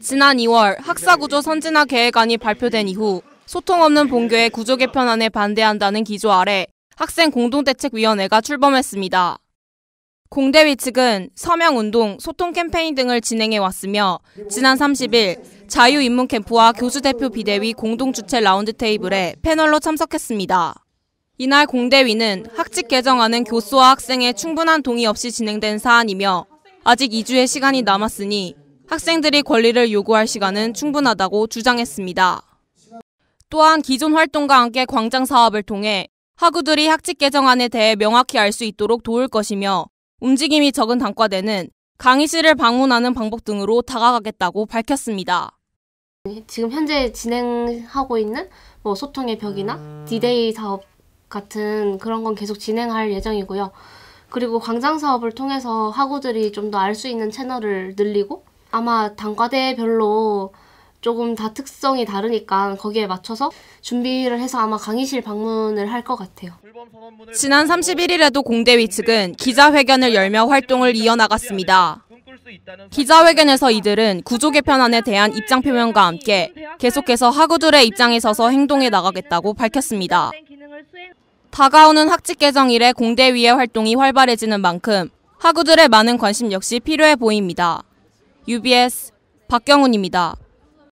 지난 2월 학사구조 선진화 계획안이 발표된 이후 소통 없는 본교의 구조 개편안에 반대한다는 기조 아래 학생 공동대책위원회가 출범했습니다. 공대위 측은 서명운동, 소통 캠페인 등을 진행해 왔으며 지난 30일 자유인문 캠프와 교수대표 비대위 공동주최 라운드 테이블에 패널로 참석했습니다. 이날 공대위는 학칙 개정안은 교수와 학생의 충분한 동의 없이 진행된 사안이며 아직 2주의 시간이 남았으니 학생들이 권리를 요구할 시간은 충분하다고 주장했습니다. 또한 기존 활동과 함께 광장 사업을 통해 학우들이 학칙 개정안에 대해 명확히 알 수 있도록 도울 것이며 움직임이 적은 단과대는 강의실을 방문하는 방법 등으로 다가가겠다고 밝혔습니다. 지금 현재 진행하고 있는 뭐 소통의 벽이나 디데이 사업 같은 그런 건 계속 진행할 예정이고요. 그리고 광장 사업을 통해서 학우들이 좀 더 알 수 있는 채널을 늘리고 아마 단과대별로 조금 다 특성이 다르니까 거기에 맞춰서 준비를 해서 아마 강의실 방문을 할 것 같아요. 지난 31일에도 공대위 측은 기자회견을 열며 활동을 이어나갔습니다. 기자회견에서 이들은 구조 개편안에 대한 입장 표명과 함께 계속해서 학우들의 입장에 서서 행동해 나가겠다고 밝혔습니다. 다가오는 학칙 개정 일에 공대위의 활동이 활발해지는 만큼 학우들의 많은 관심 역시 필요해 보입니다. UBS 박경훈입니다.